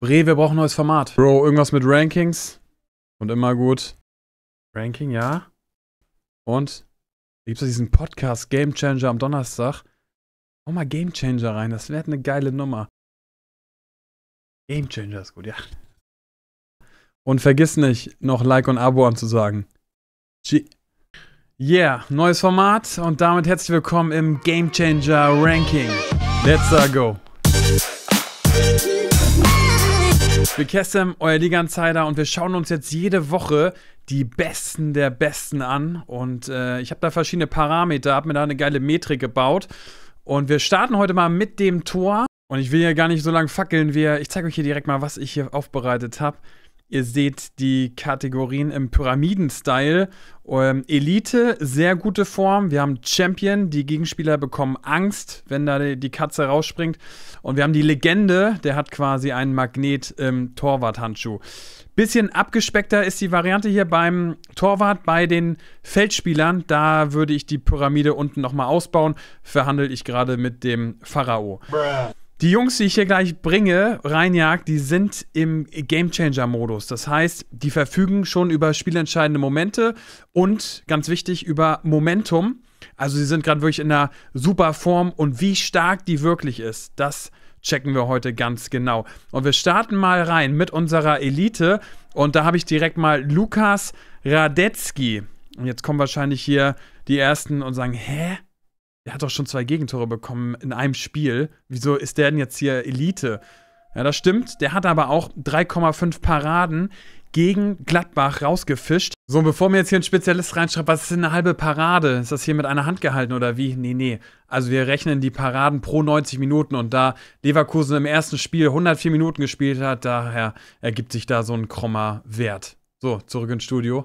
Bre, wir brauchen ein neues Format. Bro, irgendwas mit Rankings. Und immer gut. Ranking, ja. Und gibt es diesen Podcast Game Changer am Donnerstag. Hau mal Game Changer rein, das wäre eine geile Nummer. Game Changer ist gut, ja. Und vergiss nicht, noch Like und Abo anzusagen. G yeah, neues Format und damit herzlich willkommen im Game Changer Ranking. Let's uh, go ist Bill Kessem, euer liga und wir schauen uns jetzt jede Woche die Besten der Besten an. Und äh, ich habe da verschiedene Parameter, habe mir da eine geile Metrik gebaut. Und wir starten heute mal mit dem Tor. Und ich will ja gar nicht so lange fackeln. Wir, ich zeige euch hier direkt mal, was ich hier aufbereitet habe. Ihr seht die Kategorien im Pyramiden-Style. Ähm, Elite, sehr gute Form. Wir haben Champion, die Gegenspieler bekommen Angst, wenn da die Katze rausspringt. Und wir haben die Legende, der hat quasi einen Magnet im Torwart-Handschuh. Bisschen abgespeckter ist die Variante hier beim Torwart, bei den Feldspielern. Da würde ich die Pyramide unten nochmal ausbauen. Verhandle ich gerade mit dem Pharao. Bruh. Die Jungs, die ich hier gleich bringe, reinjag, die sind im Gamechanger-Modus. Das heißt, die verfügen schon über spielentscheidende Momente und ganz wichtig über Momentum. Also sie sind gerade wirklich in einer super Form und wie stark die wirklich ist, das checken wir heute ganz genau. Und wir starten mal rein mit unserer Elite und da habe ich direkt mal Lukas Radetzky. Und jetzt kommen wahrscheinlich hier die ersten und sagen, hä? der hat doch schon zwei Gegentore bekommen in einem Spiel. Wieso ist der denn jetzt hier Elite? Ja, das stimmt. Der hat aber auch 3,5 Paraden gegen Gladbach rausgefischt. So, und bevor mir jetzt hier ein Spezialist reinschreibt, was ist denn eine halbe Parade? Ist das hier mit einer Hand gehalten oder wie? Nee, nee. Also wir rechnen die Paraden pro 90 Minuten und da Leverkusen im ersten Spiel 104 Minuten gespielt hat, daher ergibt sich da so ein krummer Wert. So, zurück ins Studio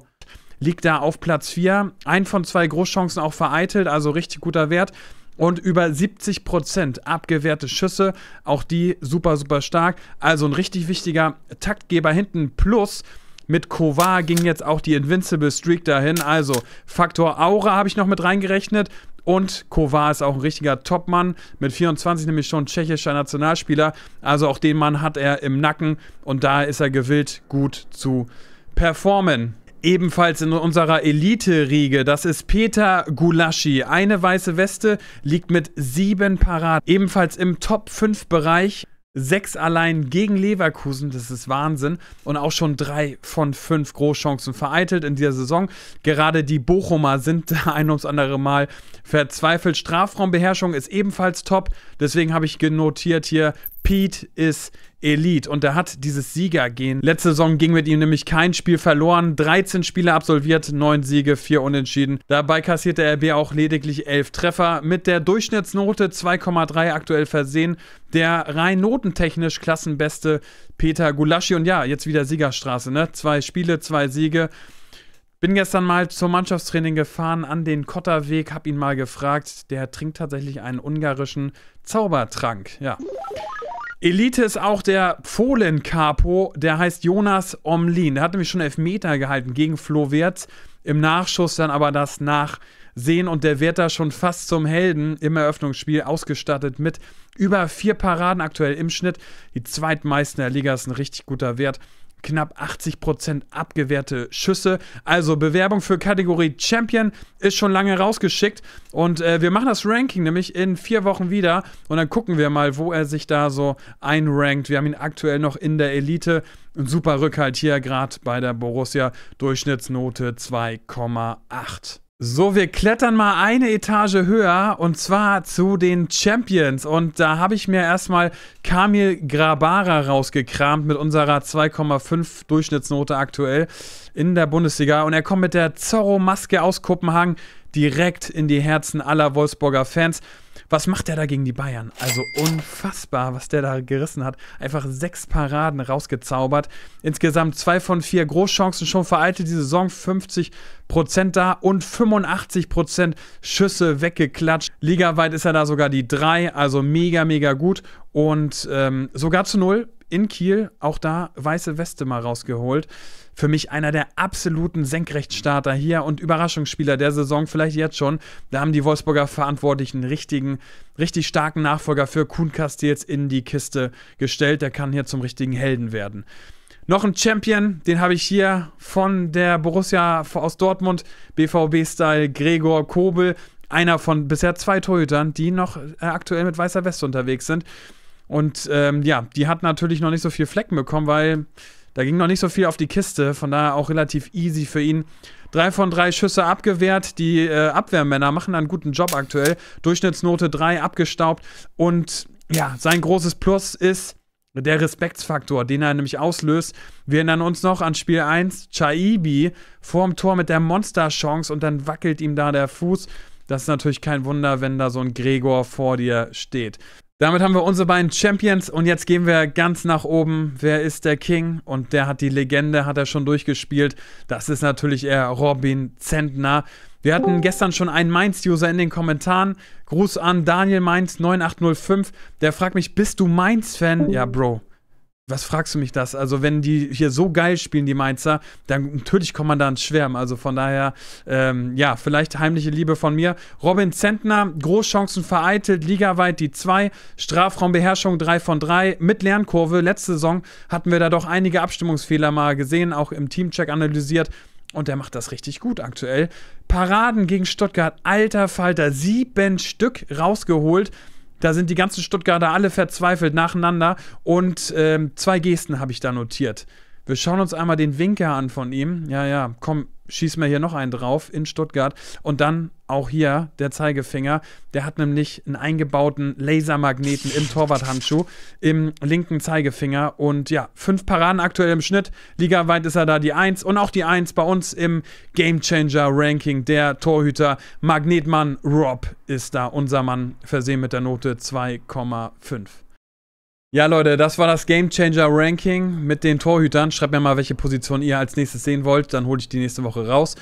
liegt da auf Platz 4. Ein von zwei Großchancen auch vereitelt, also richtig guter Wert. Und über 70% abgewehrte Schüsse, auch die super, super stark. Also ein richtig wichtiger Taktgeber hinten. Plus mit Kovar ging jetzt auch die Invincible Streak dahin. Also Faktor Aura habe ich noch mit reingerechnet. Und Kovar ist auch ein richtiger Topmann, mit 24 nämlich schon tschechischer Nationalspieler. Also auch den Mann hat er im Nacken und da ist er gewillt, gut zu performen. Ebenfalls in unserer Elite-Riege, das ist Peter Gulaschi. Eine weiße Weste liegt mit sieben Paraden. Ebenfalls im Top-5-Bereich. Sechs allein gegen Leverkusen, das ist Wahnsinn. Und auch schon drei von fünf Großchancen vereitelt in dieser Saison. Gerade die Bochumer sind da ein ums andere Mal verzweifelt. Strafraumbeherrschung ist ebenfalls top. Deswegen habe ich genotiert hier Pete ist Elite und er hat dieses Siegergehen. Letzte Saison ging mit ihm nämlich kein Spiel verloren, 13 Spiele absolviert, 9 Siege, 4 Unentschieden. Dabei kassiert der RB auch lediglich 11 Treffer mit der Durchschnittsnote 2,3 aktuell versehen. Der rein notentechnisch klassenbeste Peter Gulaschi und ja, jetzt wieder Siegerstraße, ne? Zwei Spiele, zwei Siege. Bin gestern mal zum Mannschaftstraining gefahren an den Kotterweg, hab ihn mal gefragt. Der trinkt tatsächlich einen ungarischen Zaubertrank. Ja. Elite ist auch der Fohlen-Capo, der heißt Jonas Omlin. Der hat nämlich schon elf Meter gehalten gegen Flo Wertz. Im Nachschuss dann aber das Nachsehen und der wird da schon fast zum Helden im Eröffnungsspiel ausgestattet mit über vier Paraden aktuell im Schnitt. Die zweitmeisten der Liga ist ein richtig guter Wert knapp 80% abgewehrte Schüsse. Also Bewerbung für Kategorie Champion ist schon lange rausgeschickt. Und äh, wir machen das Ranking nämlich in vier Wochen wieder. Und dann gucken wir mal, wo er sich da so einrankt. Wir haben ihn aktuell noch in der Elite. Ein super Rückhalt hier gerade bei der Borussia. Durchschnittsnote 2,8. So, wir klettern mal eine Etage höher und zwar zu den Champions. Und da habe ich mir erstmal Kamil Grabara rausgekramt mit unserer 2,5 Durchschnittsnote aktuell in der Bundesliga. Und er kommt mit der Zorro-Maske aus Kopenhagen direkt in die Herzen aller Wolfsburger Fans. Was macht der da gegen die Bayern? Also unfassbar, was der da gerissen hat. Einfach sechs Paraden rausgezaubert. Insgesamt zwei von vier Großchancen schon veraltet die Saison. 50 Prozent da und 85 Prozent Schüsse weggeklatscht. Ligaweit ist er da sogar die drei, also mega, mega gut. Und ähm, sogar zu null in Kiel, auch da weiße Weste mal rausgeholt. Für mich einer der absoluten Senkrechtstarter hier und Überraschungsspieler der Saison, vielleicht jetzt schon. Da haben die Wolfsburger Verantwortlichen einen richtigen, richtig starken Nachfolger für Kuhn Castells in die Kiste gestellt. Der kann hier zum richtigen Helden werden. Noch ein Champion, den habe ich hier von der Borussia aus Dortmund, BVB-Style Gregor Kobel. Einer von bisher zwei Torhütern, die noch äh, aktuell mit weißer Weste unterwegs sind. Und ähm, ja, die hat natürlich noch nicht so viel Flecken bekommen, weil da ging noch nicht so viel auf die Kiste. Von daher auch relativ easy für ihn. Drei von drei Schüsse abgewehrt. Die äh, Abwehrmänner machen einen guten Job aktuell. Durchschnittsnote 3 abgestaubt. Und ja, sein großes Plus ist der Respektsfaktor, den er nämlich auslöst. Wir erinnern uns noch an Spiel 1, Chaibi vorm Tor mit der Monsterchance und dann wackelt ihm da der Fuß. Das ist natürlich kein Wunder, wenn da so ein Gregor vor dir steht. Damit haben wir unsere beiden Champions und jetzt gehen wir ganz nach oben. Wer ist der King? Und der hat die Legende, hat er schon durchgespielt. Das ist natürlich er, Robin Zentner. Wir hatten gestern schon einen Mainz-User in den Kommentaren. Gruß an Daniel Mainz 9805. Der fragt mich, bist du Mainz-Fan? Ja, Bro was fragst du mich das? Also, wenn die hier so geil spielen, die Mainzer, dann natürlich kommt man da ins Schwärmen. Also von daher, ähm, ja, vielleicht heimliche Liebe von mir. Robin Zentner, Großchancen vereitelt, ligaweit die 2, Strafraumbeherrschung 3 von 3, mit Lernkurve. Letzte Saison hatten wir da doch einige Abstimmungsfehler mal gesehen, auch im Teamcheck analysiert. Und der macht das richtig gut aktuell. Paraden gegen Stuttgart, alter Falter, sieben Stück rausgeholt. Da sind die ganzen Stuttgarter alle verzweifelt nacheinander und ähm, zwei Gesten habe ich da notiert. Wir schauen uns einmal den Winker an von ihm. Ja, ja, komm, schieß mir hier noch einen drauf in Stuttgart. Und dann auch hier der Zeigefinger. Der hat nämlich einen eingebauten Lasermagneten im Torwarthandschuh, im linken Zeigefinger. Und ja, fünf Paraden aktuell im Schnitt. Ligaweit ist er da die Eins und auch die Eins bei uns im gamechanger Ranking. Der Torhüter Magnetmann Rob ist da unser Mann, versehen mit der Note 2,5. Ja, Leute, das war das Gamechanger Ranking mit den Torhütern. Schreibt mir mal, welche Position ihr als nächstes sehen wollt. Dann hole ich die nächste Woche raus.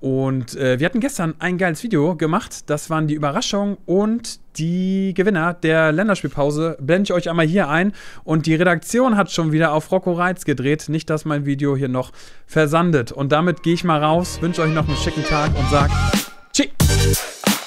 Und äh, wir hatten gestern ein geiles Video gemacht. Das waren die Überraschungen und die Gewinner der Länderspielpause. Blende ich euch einmal hier ein. Und die Redaktion hat schon wieder auf Rocco Reitz gedreht. Nicht, dass mein Video hier noch versandet. Und damit gehe ich mal raus, wünsche euch noch einen schicken Tag und sage Tschüss.